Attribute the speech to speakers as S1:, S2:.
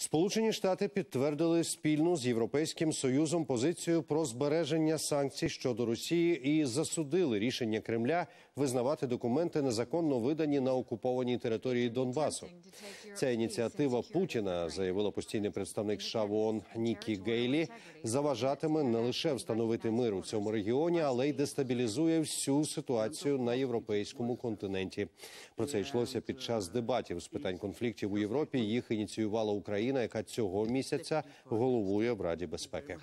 S1: Сполучені Штати підтвердили спільну з Європейським Союзом позицію про збереження санкцій щодо Росії і засудили рішення Кремля визнавати документи незаконно видані на окупованій території Донбасу. Ця ініціатива Путіна заявила постійний представник США в ООН Нікі Гейлі. Заважатиме не лише встановити мир у цьому регіоні, але й дестабілізує всю ситуацію на європейському континенті. Про це йшлося під час дебатів з питань конфліктів у Європі. Їх ініціювала Україна країна, яка цього місяця головує в Раді безпеки.